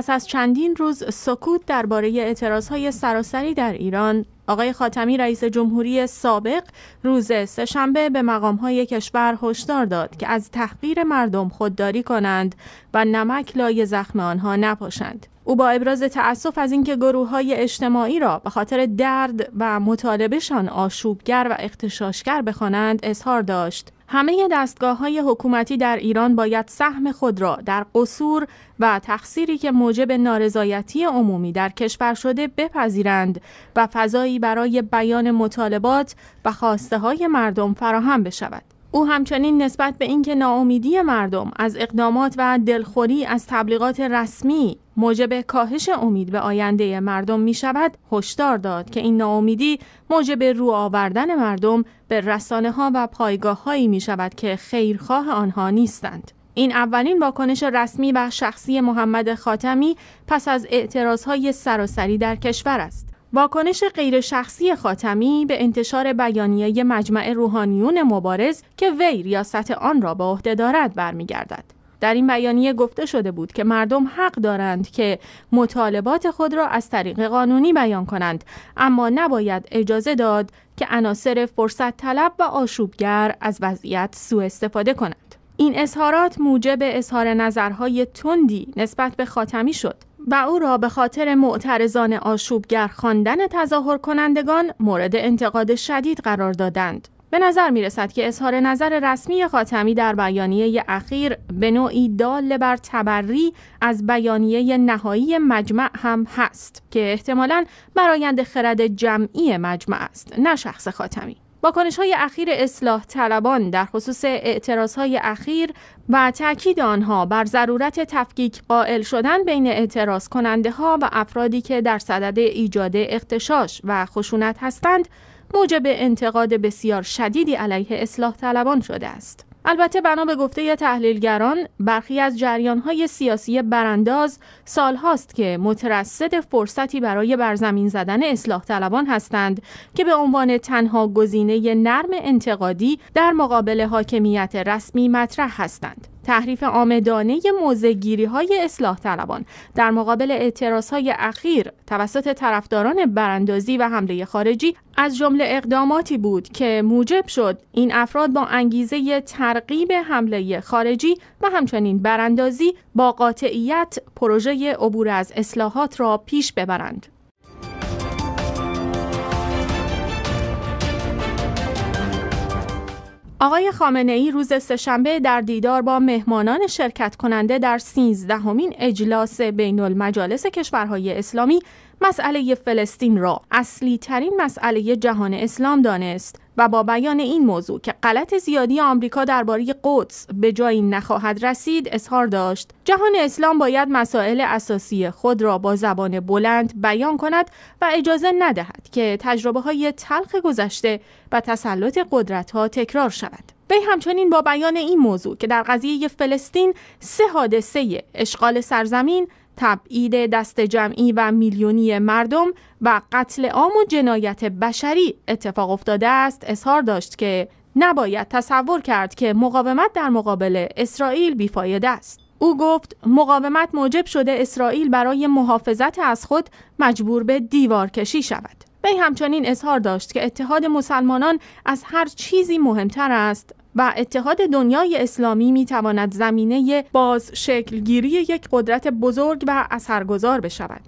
پس از چندین روز سکوت درباره اعتراضهای سراسری در ایران آقای خاتمی رئیس جمهوری سابق روز سهشنبه به مقامهای کشور هشدار داد که از تحقیر مردم خودداری کنند و نمک لای زخم آنها نپاشند او با ابراز تأسف از اینکه گروه های اجتماعی را به خاطر درد و مطالبهشان آشوبگر و اختشاشگر بخوانند اظهار داشت همه دستگاه های حکومتی در ایران باید سهم خود را در قصور و تقصیری که موجب نارضایتی عمومی در کشور شده بپذیرند و فضایی برای بیان مطالبات و خواسته های مردم فراهم بشود. او همچنین نسبت به اینکه ناامیدی مردم از اقدامات و دلخوری از تبلیغات رسمی موجب کاهش امید به آینده مردم می شود هشدار داد که این ناامیدی موجب رو آوردن مردم به رسانه ها و پایگاه هایی می شود که خیرخواه آنها نیستند. این اولین واکنش رسمی و شخصی محمد خاتمی پس از اعتراض های سراسری در کشور است. واکنش غیر شخصی خاتمی به انتشار بیانیه مجمع روحانیون مبارز که وی ریاست آن را به عهده دارد برمیگردد. در این بیانیه گفته شده بود که مردم حق دارند که مطالبات خود را از طریق قانونی بیان کنند اما نباید اجازه داد که عناصر فرصت طلب و آشوبگر از وضعیت سوء استفاده کنند این اظهارات موجب اظهار نظرهای تندی نسبت به خاتمی شد و او را به خاطر معترضان آشوبگر خواندن تظاهر کنندگان مورد انتقاد شدید قرار دادند. به نظر می رسد که اظهار نظر رسمی خاتمی در بیانیه اخیر به نوعی دال بر تبری از بیانیه نهایی مجمع هم هست که احتمالاً برایند خرد جمعی مجمع است نه شخص خاتمی. واکنش های اخیر اصلاح طلبان در خصوص اعتراض های اخیر و تاکید آنها بر ضرورت تفکیک قائل شدن بین اعتراض کننده ها و افرادی که در صدد ایجاد اختشاش و خشونت هستند موجب انتقاد بسیار شدیدی علیه اصلاح طلبان شده است. البته بنا به گفته تحلیلگران برخی از جریانهای سیاسی برانداز سالهاست که مترصد فرصتی برای برزمین زدن اصلاح طلبان هستند که به عنوان تنها گزینه نرم انتقادی در مقابل حاکمیت رسمی مطرح هستند. تحریف آمدانه موزگیری های اصلاح طلبان در مقابل اعتراض های اخیر توسط طرفداران براندازی و حمله خارجی از جمله اقداماتی بود که موجب شد این افراد با انگیزه ترغیب حمله خارجی و همچنین براندازی با قاطعیت پروژه عبور از اصلاحات را پیش ببرند. آقای خامنه ای روز سهشنبه در دیدار با مهمانان شرکت کننده در سیزدهمین اجلاس بین المجالس کشورهای اسلامی مسئله فلسطین را اصلی ترین مسئله جهان اسلام دانست و با بیان این موضوع که غلط زیادی آمریکا درباره قدس به جایی نخواهد رسید اظهار داشت جهان اسلام باید مسائل اساسی خود را با زبان بلند بیان کند و اجازه ندهد که تجربه های تلخ گذشته و تسلط قدرت ها تکرار شود به همچنین با بیان این موضوع که در قضیه فلسطین سه حادثه اشغال سرزمین تبعید دست جمعی و میلیونی مردم و قتل عام و جنایت بشری اتفاق افتاده است اظهار داشت که نباید تصور کرد که مقاومت در مقابل اسرائیل بیفایده است. او گفت مقاومت موجب شده اسرائیل برای محافظت از خود مجبور به دیوار کشی شود. وی همچنین اظهار داشت که اتحاد مسلمانان از هر چیزی مهمتر است و اتحاد دنیای اسلامی می تواند زمینه باز شکلگیری یک قدرت بزرگ و اثرگذار بشود.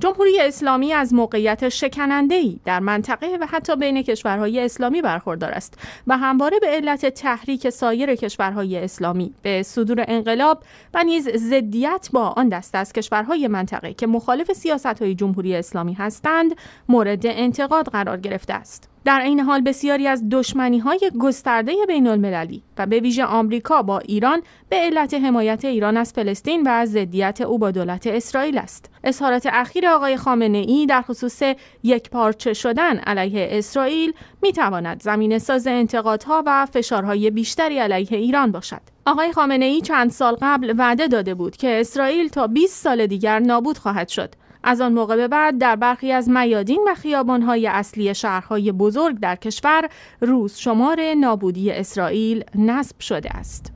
جمهوری اسلامی از موقعیت شکننده در منطقه و حتی بین کشورهای اسلامی برخوردار است و همواره به علت تحریک سایر کشورهای اسلامی به صدور انقلاب و نیز ضدیت با آن دست از کشورهای منطقه که مخالف سیاستهای جمهوری اسلامی هستند مورد انتقاد قرار گرفته است. در این حال بسیاری از دشمنی های گسترده بین المللی و به ویژه آمریکا با ایران به علت حمایت ایران از فلسطین و از ضدیت او با دولت اسرائیل است. اظهارات اخیر آقای خامنه ای در خصوص یک پارچه شدن علیه اسرائیل می تواند زمین ساز انتقادها و فشارهای بیشتری علیه ایران باشد. آقای خامنه ای چند سال قبل وعده داده بود که اسرائیل تا 20 سال دیگر نابود خواهد شد از آن موقع به بعد در برخی از میادین و خیابانهای اصلی شهرهای بزرگ در کشور روز شمار نابودی اسرائیل نصب شده است.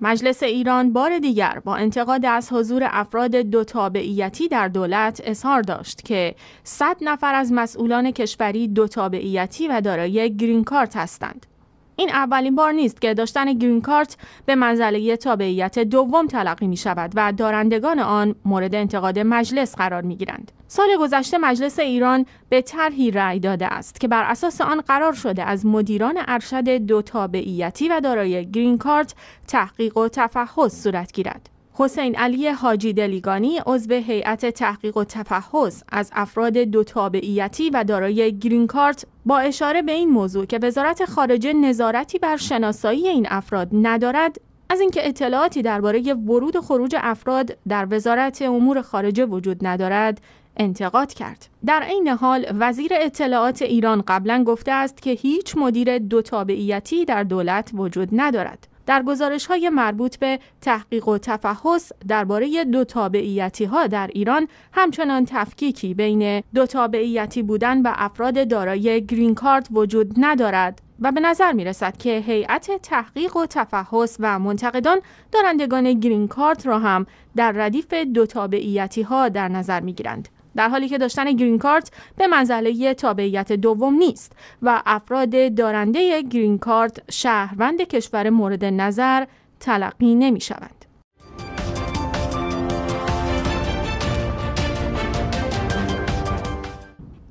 مجلس ایران بار دیگر با انتقاد از حضور افراد دو تابعیتی در دولت اظهار داشت که 100 نفر از مسئولان کشوری دو تابعیتی و دارای گرین کارت هستند. این اولین بار نیست که داشتن گرین کارت به منزله تابعیت دوم تلقی می شود و دارندگان آن مورد انتقاد مجلس قرار می گیرند. سال گذشته مجلس ایران به طرحی رأی داده است که بر اساس آن قرار شده از مدیران ارشد دو تابعیتی و دارای گرین کارت تحقیق و تفحص صورت گیرد. حسین علی حاجی دلیگانی عضو هیئت تحقیق و تفحص از افراد دو تابعیتی و دارای گرین کارت با اشاره به این موضوع که وزارت خارجه نظارتی بر شناسایی این افراد ندارد از اینکه اطلاعاتی درباره ورود و خروج افراد در وزارت امور خارجه وجود ندارد انتقاد کرد. در عین حال وزیر اطلاعات ایران قبلا گفته است که هیچ مدیر دو تابعیتی در دولت وجود ندارد. در گزارش های مربوط به تحقیق و تفحص درباره دو تابعیتی ها در ایران همچنان تفکیکی بین دو تابعیتی بودن و افراد دارای گرین کارت وجود ندارد و به نظر می رسد که هیئت تحقیق و تفحص و منتقدان دارندگان گرین کارت را هم در ردیف دو تابعیتی ها در نظر می گیرند. در حالی که داشتن گرین کارت به منزله تابعیت دوم نیست و افراد دارنده گرین کارت شهروند کشور مورد نظر تلقی نمی شوند.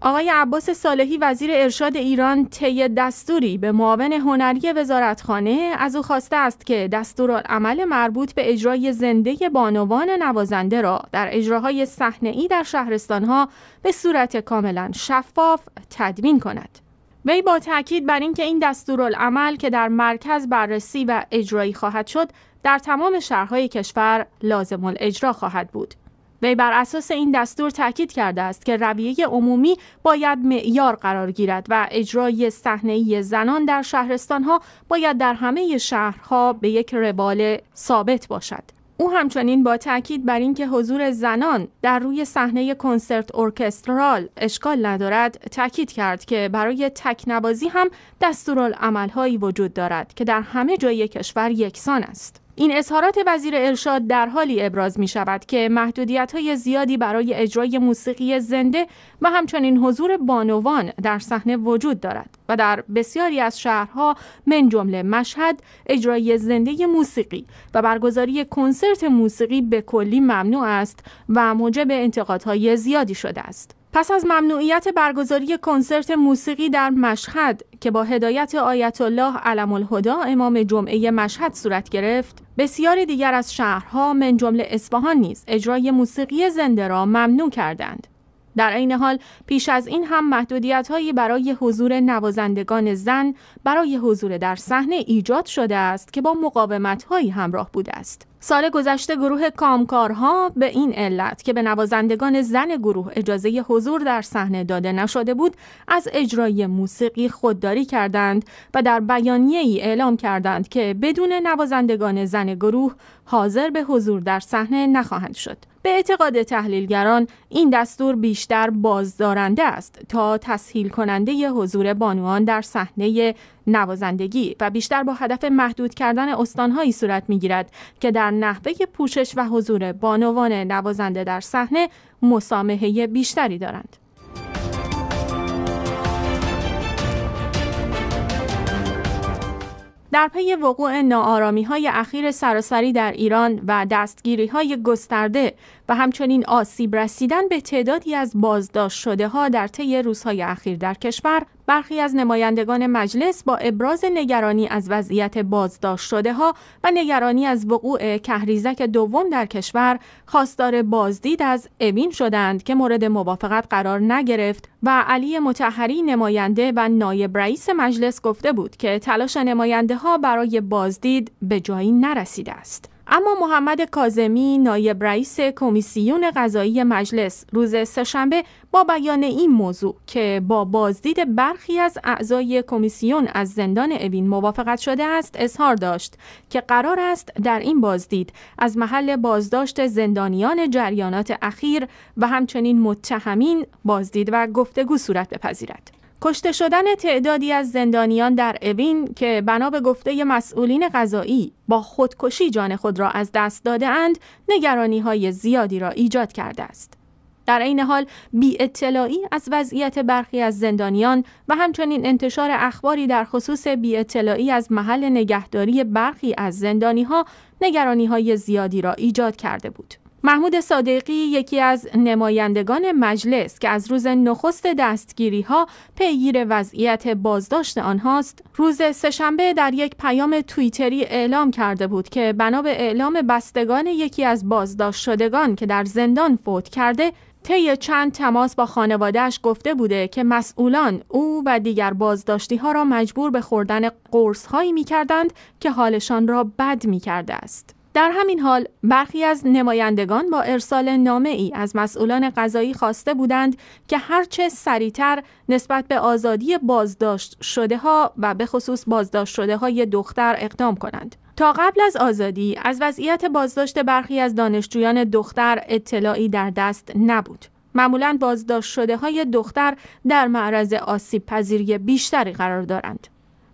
آقای عباس صالحی وزیر ارشاد ایران طی دستوری به معاون هنری وزارتخانه از او خواسته است که دستورالعمل مربوط به اجرای زنده بانوان نوازنده را در اجراهای ای در شهرستانها به صورت کاملا شفاف تدوین کند. وی با تاکید بر اینکه این دستورالعمل که در مرکز بررسی و اجرایی خواهد شد در تمام شهرهای کشور لازم الاجرا خواهد بود. وی بر اساس این دستور تاکید کرده است که رویه عمومی باید معیار قرار گیرد و اجرای صحنه زنان در شهرستانها باید در همه شهرها به یک روال ثابت باشد. او همچنین با تاکید بر اینکه حضور زنان در روی صحنه کنسرت ارکسترال اشکال ندارد تاکید کرد که برای تکنبازی هم دستورالعملهایی وجود دارد که در همه جای کشور یکسان است این اظهارات وزیر ارشاد در حالی ابراز می شود که محدودیت های زیادی برای اجرای موسیقی زنده و همچنین حضور بانوان در صحنه وجود دارد و در بسیاری از شهرها من جمله مشهد اجرای زنده موسیقی و برگزاری کنسرت موسیقی به کلی ممنوع است و موجب انتقادهای زیادی شده است. پس از ممنوعیت برگزاری کنسرت موسیقی در مشهد که با هدایت آیت الله علم الهدا امام جمعه مشهد صورت گرفت، بسیاری دیگر از شهرها من جمله اصفهان نیز اجرای موسیقی زنده را ممنوع کردند. در عین حال پیش از این هم محدودیت هایی برای حضور نوازندگان زن برای حضور در صحنه ایجاد شده است که با مقاومت هایی همراه بوده است. سال گذشته گروه کامکارها به این علت که به نوازندگان زن گروه اجازه حضور در صحنه داده نشده بود از اجرای موسیقی خودداری کردند و در بیانیه ای اعلام کردند که بدون نوازندگان زن گروه حاضر به حضور در صحنه نخواهند شد. به اعتقاد تحلیلگران این دستور بیشتر بازدارنده است تا تسهیل کننده حضور بانوان در صحنه نوازندگی و بیشتر با هدف محدود کردن استانهایی صورت میگیرد که در نحوه پوشش و حضور بانوان نوازنده در صحنه مسامحه بیشتری دارند. در پی وقوع نارامی های اخیر سراسری در ایران و دستگیری های گسترده و همچنین آسیب رسیدن به تعدادی از بازداشت شده ها در طی روزهای اخیر در کشور برخی از نمایندگان مجلس با ابراز نگرانی از وضعیت بازداشت شده ها و نگرانی از وقوع کهریزک دوم در کشور خواستار بازدید از اوین شدند که مورد موافقت قرار نگرفت و علی متحری نماینده و نایب رئیس مجلس گفته بود که تلاش نماینده ها برای بازدید به جایی نرسیده است. اما محمد کازمی نایب رئیس کمیسیون قضایی مجلس روز سهشنبه با بیان این موضوع که با بازدید برخی از اعضای کمیسیون از زندان اوین موافقت شده است اظهار داشت که قرار است در این بازدید از محل بازداشت زندانیان جریانات اخیر و همچنین متهمین بازدید و گفتگو صورت بپذیرد کشته شدن تعدادی از زندانیان در اوین که بنا به گفته مسئولین غذایی با خودکشی جان خود را از دست داده اند نگرانی های زیادی را ایجاد کرده است. در این حال بی اطلاعی از وضعیت برخی از زندانیان و همچنین انتشار اخباری در خصوص بی اطلاعی از محل نگهداری برخی از زندانی ها نگرانی های زیادی را ایجاد کرده بود. محمود صادقی یکی از نمایندگان مجلس که از روز نخست دستگیری ها پیگیر وضعیت بازداشت آنهاست روز سهشنبه در یک پیام توییتری اعلام کرده بود که بنا به اعلام بستگان یکی از بازداشت شدگان که در زندان فوت کرده طی چند تماس با خانوادهش گفته بوده که مسئولان او و دیگر بازداشتی ها را مجبور به خوردن قرص هایی می کردند که حالشان را بد می کرده است. در همین حال برخی از نمایندگان با ارسال نامه ای از مسئولان قضایی خواسته بودند که هرچه سریعتر نسبت به آزادی بازداشت شده ها و به خصوص بازداشت شده های دختر اقدام کنند. تا قبل از آزادی از وضعیت بازداشت برخی از دانشجویان دختر اطلاعی در دست نبود. معمولا بازداشت شده های دختر در معرض آسیب پذیری بیشتری قرار دارند.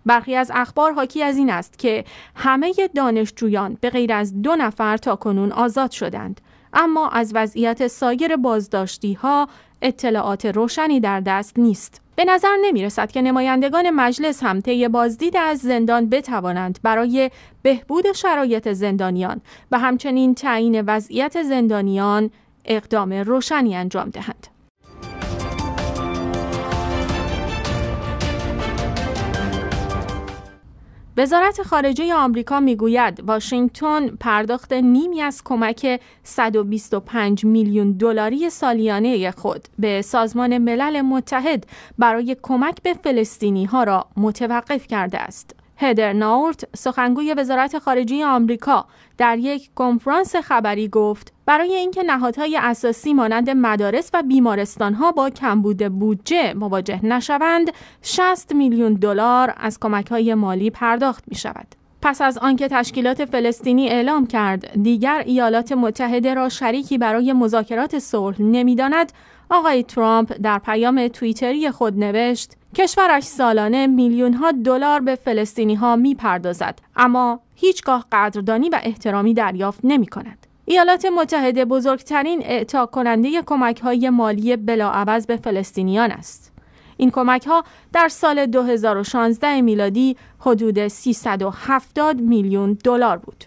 برخی از اخبار حاکی از این است که همه دانشجویان به غیر از دو نفر تا کنون آزاد شدند اما از وضعیت سایر بازداشتی ها اطلاعات روشنی در دست نیست به نظر نمی رسد که نمایندگان مجلس هم طی بازدید از زندان بتوانند برای بهبود شرایط زندانیان و همچنین تعیین وضعیت زندانیان اقدام روشنی انجام دهند. وزارت خارجه آمریکا میگوید واشنگتن پرداخت نیمی از کمک 125 میلیون دلاری سالیانه خود به سازمان ملل متحد برای کمک به فلسطینی ها را متوقف کرده است. هدر نورت سخنگوی وزارت خارجه آمریکا در یک کنفرانس خبری گفت برای اینکه نهادهای اساسی مانند مدارس و بیمارستانها با کمبود بودجه مواجه نشوند 60 میلیون دلار از کمکهای مالی پرداخت می شود. پس از آنکه تشکیلات فلسطینی اعلام کرد دیگر ایالات متحده را شریکی برای مذاکرات صلح نمیداند آقای ترامپ در پیام توییتری خود نوشت کشورش سالانه میلیون ها دلار به فلسطینی ها میپردازد اما هیچگاه قدردانی و احترامی دریافت نمی کند. ایالات متحده بزرگترین اعطا کننده کمک های مالی بلاعوض به فلسطینیان است. این کمک ها در سال 2016 میلادی حدود 370 میلیون دلار بود.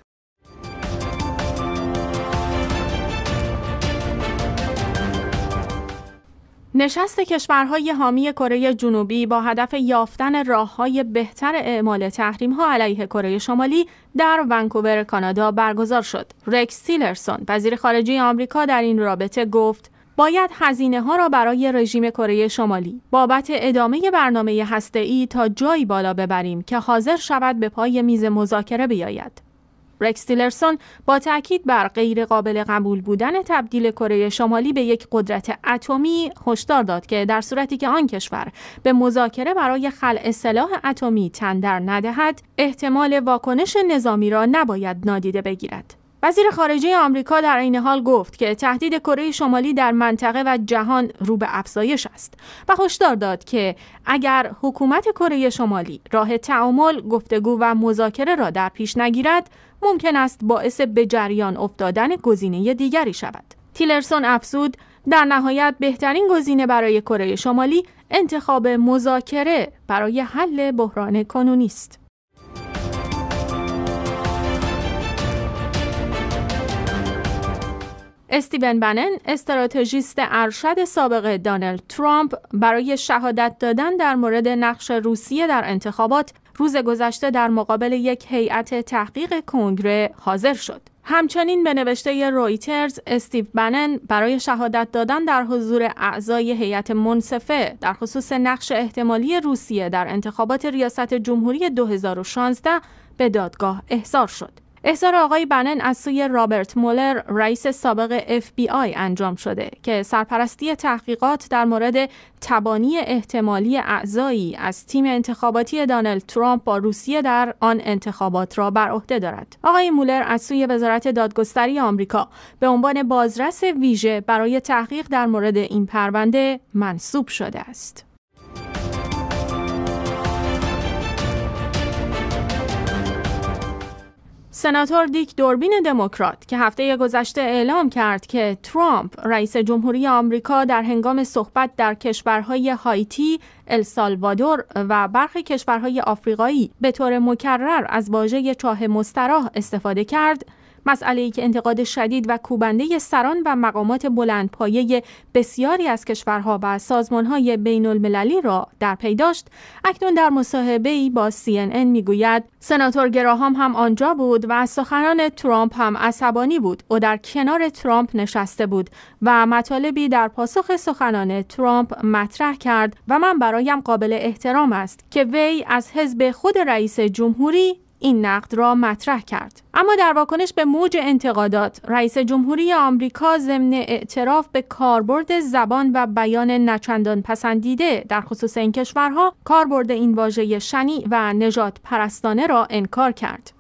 نشست کشورهای حامی کره جنوبی با هدف یافتن راههای بهتر اعمال تحریم ها علیه کره شمالی در ونکوور کانادا برگزار شد. رکس تیلرسون وزیر خارجه آمریکا در این رابطه گفت باید هزینه ها را برای رژیم کره شمالی بابت ادامه برنامه هسته‌ای تا جایی بالا ببریم که حاضر شود به پای میز مذاکره بیاید. رکس تیلرسون با تاکید بر غیر قابل قبول بودن تبدیل کره شمالی به یک قدرت اتمی هشدار داد که در صورتی که آن کشور به مذاکره برای خلع سلاح اتمی تندر ندهد احتمال واکنش نظامی را نباید نادیده بگیرد وزیر خارجه آمریکا در عین حال گفت که تهدید کره شمالی در منطقه و جهان رو به افزایش است و هشدار داد که اگر حکومت کره شمالی راه تعامل، گفتگو و مذاکره را در پیش نگیرد، ممکن است باعث به جریان افتادن گزینه دیگری شود. تیلرسون افزود در نهایت بهترین گزینه برای کره شمالی انتخاب مذاکره برای حل بحران کنونی است. استیون بنن استراتژیست ارشد سابق دانلد ترامپ برای شهادت دادن در مورد نقش روسیه در انتخابات روز گذشته در مقابل یک هیئت تحقیق کنگره حاضر شد. همچنین به نوشته رویترز استیو بنن برای شهادت دادن در حضور اعضای هیئت منصفه در خصوص نقش احتمالی روسیه در انتخابات ریاست جمهوری 2016 به دادگاه احضار شد. احضار آقای بنن از سوی رابرت مولر رئیس سابق اف بی آی انجام شده که سرپرستی تحقیقات در مورد تبانی احتمالی اعضایی از تیم انتخاباتی دانلد ترامپ با روسیه در آن انتخابات را بر عهده دارد. آقای مولر از سوی وزارت دادگستری آمریکا به عنوان بازرس ویژه برای تحقیق در مورد این پرونده منصوب شده است. سناتور دیک دوربین دموکرات که هفته گذشته اعلام کرد که ترامپ رئیس جمهوری آمریکا در هنگام صحبت در کشورهای هایتی، السالوادور و برخی کشورهای آفریقایی به طور مکرر از واژه چاه مستراح استفاده کرد، مسئله که انتقاد شدید و کوبنده سران و مقامات بلند پایه بسیاری از کشورها و سازمانهای بین المللی را در پی داشت اکنون در مصاحبه ای با CNN میگوید سناتور گراهام هم آنجا بود و سخنان ترامپ هم عصبانی بود او در کنار ترامپ نشسته بود و مطالبی در پاسخ سخنان ترامپ مطرح کرد و من برایم قابل احترام است که وی از حزب خود رئیس جمهوری این نقد را مطرح کرد اما در واکنش به موج انتقادات رئیس جمهوری آمریکا ضمن اعتراف به کاربرد زبان و بیان نچندان پسندیده در خصوص این کشورها کاربرد این واژه شنی و نجات پرستانه را انکار کرد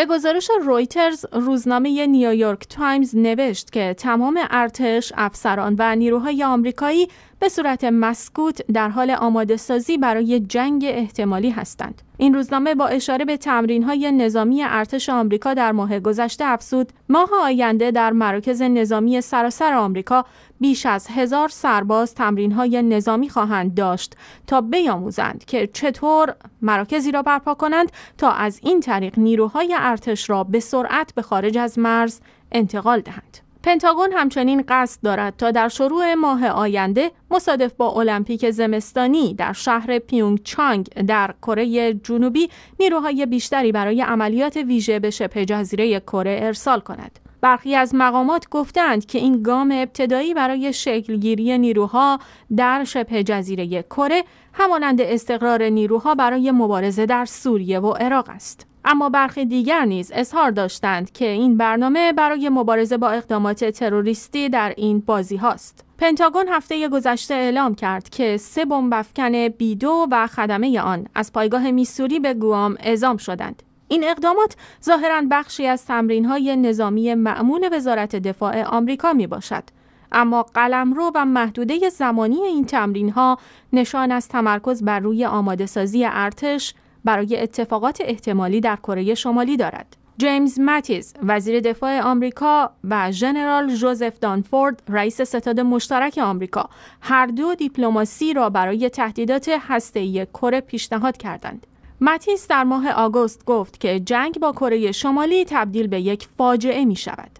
به گزارش رویترز روزنامه نیویورک تایمز نوشت که تمام ارتش، افسران و نیروهای آمریکایی به صورت مسکوت در حال آماده سازی برای جنگ احتمالی هستند. این روزنامه با اشاره به تمرین های نظامی ارتش آمریکا در ماه گذشته افزود ماه آینده در مراکز نظامی سراسر آمریکا بیش از هزار سرباز تمرین های نظامی خواهند داشت تا بیاموزند که چطور مراکزی را برپا کنند تا از این طریق نیروهای ارتش را به سرعت به خارج از مرز انتقال دهند. پنتاگون همچنین قصد دارد تا در شروع ماه آینده مصادف با المپیک زمستانی در شهر پیونگ چانگ در کره جنوبی نیروهای بیشتری برای عملیات ویژه به شبه جزیره کره ارسال کند. برخی از مقامات گفتند که این گام ابتدایی برای شکلگیری نیروها در شبه جزیره کره همانند استقرار نیروها برای مبارزه در سوریه و عراق است. اما برخی دیگر نیز اظهار داشتند که این برنامه برای مبارزه با اقدامات تروریستی در این بازی هاست. پنتاگون هفته گذشته اعلام کرد که سه بمب افکن بی و خدمه آن از پایگاه میسوری به گوام اعزام شدند. این اقدامات ظاهرا بخشی از تمرین های نظامی معمول وزارت دفاع آمریکا می باشد. اما قلمرو و محدوده زمانی این تمرین ها نشان از تمرکز بر روی آماده سازی ارتش برای اتفاقات احتمالی در کره شمالی دارد. جیمز ماتیز وزیر دفاع آمریکا و ژنرال جوزف دانفورد رئیس ستاد مشترک آمریکا هر دو دیپلماسی را برای تهدیدات هسته‌ای کره پیشنهاد کردند ماتیس در ماه آگوست گفت که جنگ با کره شمالی تبدیل به یک فاجعه می شود.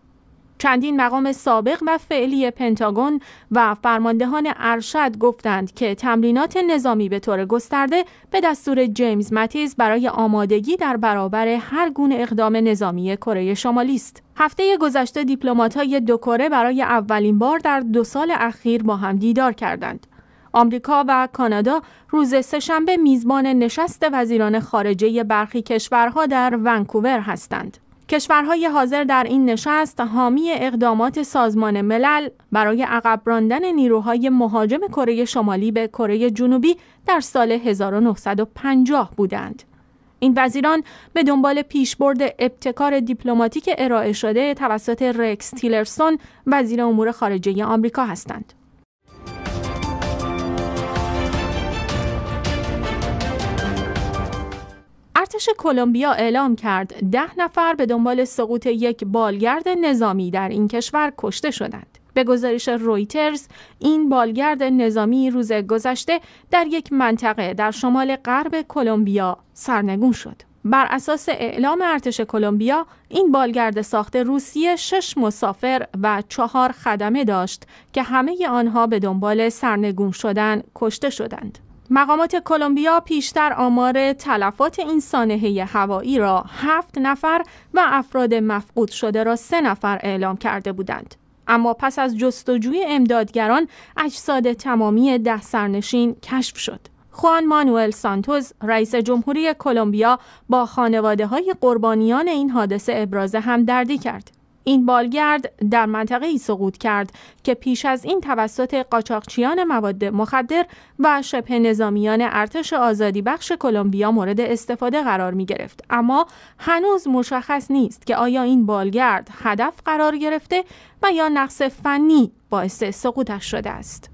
چندین مقام سابق و فعلی پنتاگون و فرماندهان ارشد گفتند که تمرینات نظامی به طور گسترده به دستور جیمز متیز برای آمادگی در برابر هر گونه اقدام نظامی کره شمالی است. هفته گذشته دیپلمات‌های دو کره برای اولین بار در دو سال اخیر با هم دیدار کردند. آمریکا و کانادا روز سهشنبه میزبان نشست وزیران خارجه برخی کشورها در ونکوور هستند. کشورهای حاضر در این نشست حامی اقدامات سازمان ملل برای عقب راندن نیروهای مهاجم کره شمالی به کره جنوبی در سال 1950 بودند. این وزیران به دنبال پیشبرد ابتکار دیپلماتیک ارائه شده توسط رکس تیلرسون وزیر امور خارجه آمریکا هستند. ارتش کلمبیا اعلام کرد ده نفر به دنبال سقوط یک بالگرد نظامی در این کشور کشته شدند. به گزارش رویترز این بالگرد نظامی روز گذشته در یک منطقه در شمال غرب کلمبیا سرنگون شد. بر اساس اعلام ارتش کلمبیا این بالگرد ساخت روسیه شش مسافر و چهار خدمه داشت که همه آنها به دنبال سرنگون شدن کشته شدند. مقامات کلمبیا پیشتر آمار تلفات این سانحه هوایی را هفت نفر و افراد مفقود شده را سه نفر اعلام کرده بودند. اما پس از جستجوی امدادگران اجساد تمامی ده سرنشین کشف شد. خوان مانوئل سانتوز رئیس جمهوری کلمبیا با خانواده های قربانیان این حادثه ابراز همدردی کرد. این بالگرد در منطقه ای سقوط کرد که پیش از این توسط قاچاقچیان مواد مخدر و شبه نظامیان ارتش آزادی بخش کلمبیا مورد استفاده قرار می گرفت اما هنوز مشخص نیست که آیا این بالگرد هدف قرار گرفته و یا نقص فنی باعث سقوطش شده است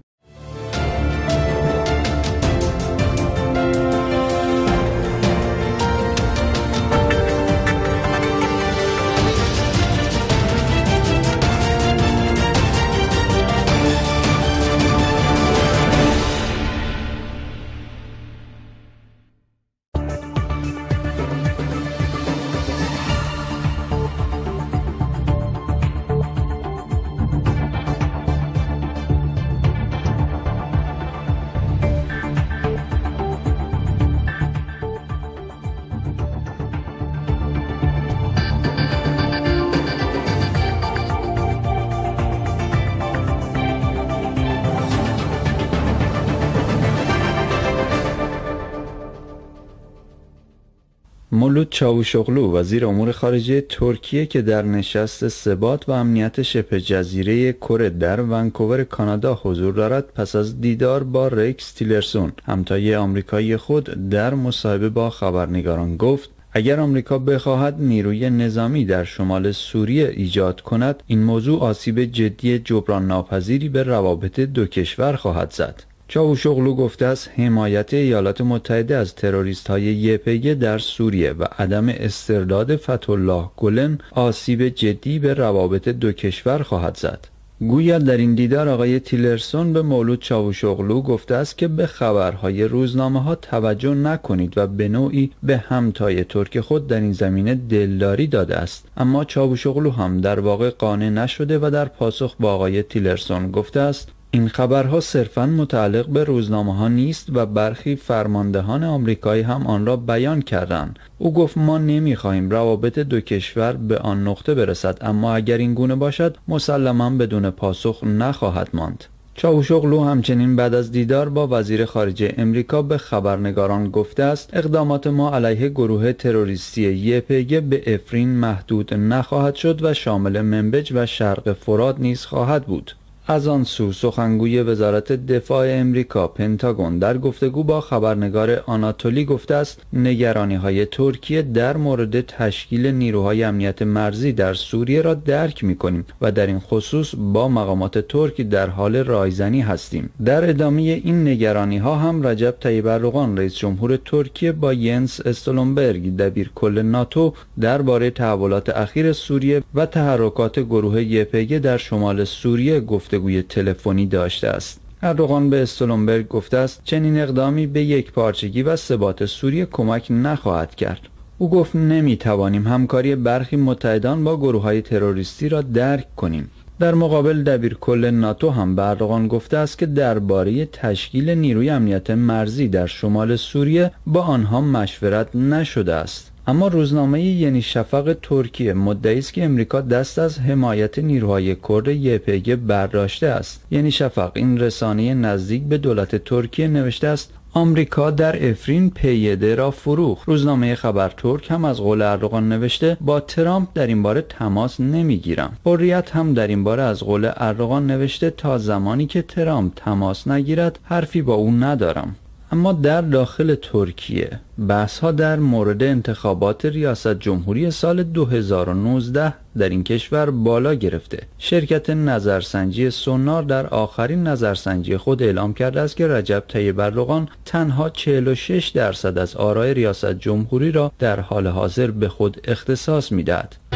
مولود چاوشغلو وزیر امور خارجه ترکیه که در نشست ثبات و امنیت شبه جزیره کره در ونکوور کانادا حضور دارد پس از دیدار با رکس تیلرسون همتای آمریکایی خود در مصاحبه با خبرنگاران گفت اگر آمریکا بخواهد نیروی نظامی در شمال سوریه ایجاد کند این موضوع آسیب جدی جبران ناپذیری به روابط دو کشور خواهد زد چاوشوغلو گفته است حمایت ایالات متحده از تروریست های یپگ در سوریه و عدم استرداد فتولاه گلن آسیب جدی به روابط دو کشور خواهد زد. گویا در این دیدار آقای تیلرسون به مولود چاوشوغلو گفته است که به خبرهای روزنامه ها توجه نکنید و به نوعی به همتای ترک خود در این زمینه دلداری داده است اما چاوشوغلو هم در واقع قانع نشده و در پاسخ با آقای تیلرسون گفته است این خبرها صرفا متعلق به روزنامه ها نیست و برخی فرماندهان آمریکایی هم آن را بیان کردند. او گفت ما نمیخواهیم روابط دو کشور به آن نقطه برسد اما اگر این گونه باشد مسلما بدون پاسخ نخواهد ماند. چاوشوغلو همچنین بعد از دیدار با وزیر خارجه امریکا به خبرنگاران گفته است اقدامات ما علیه گروه تروریستی یپگ به افرین محدود نخواهد شد و شامل منبج و شرق فراد نیز خواهد بود از آن سو سخنگوی وزارت دفاع امریکا پنتاگون در گفتگو با خبرنگار آناتولی گفته است نگرانی های ترکیه در مورد تشکیل نیروهای امنیت مرزی در سوریه را درک می کنیم و در این خصوص با مقامات ترکی در حال رایزنی هستیم در ادامه این نگرانی ها هم رجب طیب اردوغان رئیس جمهور ترکیه با ینس استولنبرگ دبیر کل ناتو درباره تحولات اخیر سوریه و تحرکات گروه یپگ در شمال سوریه گفته گفتگوی تلفنی داشته است اردوغان به استولنبرگ گفته است چنین اقدامی به یک پارچگی و ثبات سوریه کمک نخواهد کرد او گفت نمی همکاری برخی متحدان با گروه های تروریستی را درک کنیم در مقابل دبیر کل ناتو هم به اردوغان گفته است که درباره تشکیل نیروی امنیت مرزی در شمال سوریه با آنها مشورت نشده است اما روزنامه ینی شفق ترکیه مدعی است که امریکا دست از حمایت نیروهای کرد یپگ برداشته است یعنی شفق این رسانه نزدیک به دولت ترکیه نوشته است آمریکا در افرین پیده را فروخت روزنامه خبر ترک هم از قول اردوغان نوشته با ترامپ در این باره تماس نمیگیرم حریت هم در این باره از قول اردوغان نوشته تا زمانی که ترامپ تماس نگیرد حرفی با او ندارم اما در داخل ترکیه بحث ها در مورد انتخابات ریاست جمهوری سال 2019 در این کشور بالا گرفته شرکت نظرسنجی سونار در آخرین نظرسنجی خود اعلام کرده است که رجب طیب اردوغان تنها 46 درصد از آرای ریاست جمهوری را در حال حاضر به خود اختصاص میدهد